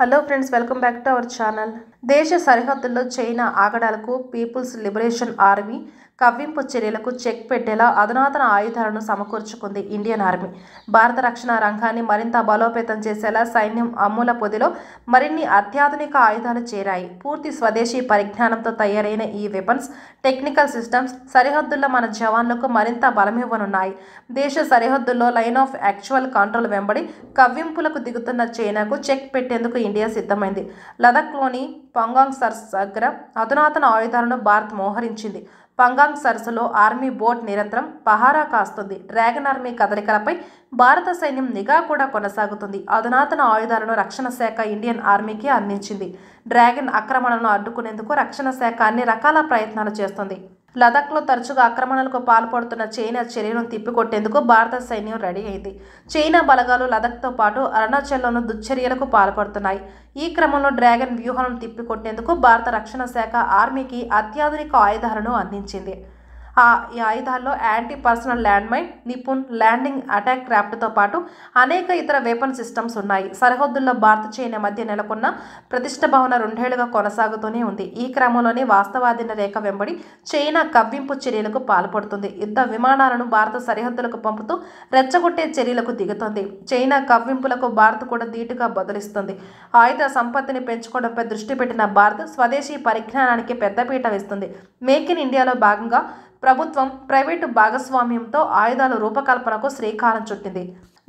hello friends welcome back to our channel దేశ సరిహద్దుల్లో China ఆగడాలకు పీపుల్స్ లిబరేషన్ ఆర్మీ కవ్వింపు చర్యలకు చెక్ పెట్టేలా అధునాతన ఆయుధాలను సమకూర్చుకుంది ఇండియన్ ఆర్మీ భారత రక్షణ రంగాన్ని మరింత బలోపేతం చేసేలా సైన్యం అమూల పొదిలో మరిన్ని అత్యాధునిక ఆయుధాలు చేరాయి పూర్తి స్వదేశీ పరిజ్ఞానంతో తయారైన ఈ వెపన్స్ టెక్నికల్ సిస్టమ్స్ సరిహద్దుల్లో మన జవాన్లకు మరింత బలమివ్వనున్నాయి దేశ సరిహద్దుల్లో లైన్ ఆఫ్ యాక్చువల్ కంట్రోల్ వెంబడి కవ్వింపులకు దిగుతున్న చైనాకు చెక్ పెట్టేందుకు ఇండియా సిద్ధమైంది లదక్లోని పంగాంగ్ సరస్సు దగ్గర అధునాతన ఆయుధాలను భారత్ మోహరించింది పంగాంగ్ సరస్సులో ఆర్మీ బోట్ నిరంతరం పహారా కాస్తుంది డ్రాగన్ ఆర్మీ కదలికలపై భారత సైన్యం నిఘా కూడా కొనసాగుతుంది అధునాతన ఆయుధాలను రక్షణ శాఖ ఇండియన్ ఆర్మీకి అందించింది డ్రాగన్ ఆక్రమణను అడ్డుకునేందుకు రక్షణ శాఖ అన్ని రకాల ప్రయత్నాలు చేస్తుంది లదాఖ్లో తరచుగా ఆక్రమణలకు పాల్పడుతున్న చైనా చర్యను తిప్పికొట్టేందుకు భారత సైన్యం రెడీ అయింది చైనా బలగాలు లదాఖ్తో పాటు అరుణాచల్లోనూ దుశ్చర్యలకు పాల్పడుతున్నాయి ఈ క్రమంలో డ్రాగన్ వ్యూహాలను తిప్పికొట్టేందుకు భారత రక్షణ శాఖ ఆర్మీకి అత్యాధునిక ఆయుధాలను అందించింది ఈ ఆయుధాల్లో anti personnel land mine Nipun landing attack క్రాఫ్ట్తో పాటు అనేక ఇతర వెపన్ సిస్టమ్స్ ఉన్నాయి సరిహద్దుల్లో భారత్ చైనా మధ్య నెలకొన్న ప్రతిష్ట భవన రెండేళ్లుగా కొనసాగుతూనే ఉంది ఈ క్రమంలోనే వాస్తవాధీన రేఖ వెంబడి చైనా కవ్వింపు చర్యలకు పాల్పడుతుంది యుద్ధ విమానాలను భారత సరిహద్దులకు పంపుతూ రెచ్చగొట్టే చర్యలకు దిగుతుంది చైనా కవ్వింపులకు భారత్ కూడా ధీటుగా బదులిస్తుంది ఆయుధ సంపత్తిని పెంచుకోవడంపై దృష్టి పెట్టిన భారత్ స్వదేశీ పరిజ్ఞానానికి పెద్దపీట వేస్తుంది మేక్ ఇన్ ఇండియాలో భాగంగా ప్రభుత్వం ప్రైవేటు భాగస్వామ్యంతో ఆయుధాల రూపకల్పనకు శ్రీకారం చుట్టింది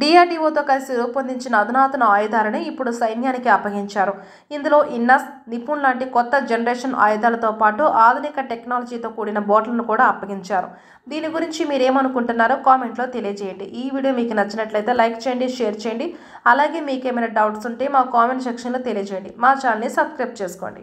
డిఆర్డీఓతో కలిసి రూపొందించిన అధునాతన ఆయుధాలని ఇప్పుడు సైన్యానికి అప్పగించారు ఇందులో ఇన్నస్ నిపుణ్ లాంటి కొత్త జనరేషన్ ఆయుధాలతో పాటు ఆధునిక టెక్నాలజీతో కూడిన బోట్లను కూడా అప్పగించారు దీని గురించి మీరేమనుకుంటున్నారో కామెంట్లో తెలియజేయండి ఈ వీడియో మీకు నచ్చినట్లయితే లైక్ చేయండి షేర్ చేయండి అలాగే మీకేమైనా డౌట్స్ ఉంటే మా కామెంట్ సెక్షన్లో తెలియజేయండి మా ఛానల్ని సబ్స్క్రైబ్ చేసుకోండి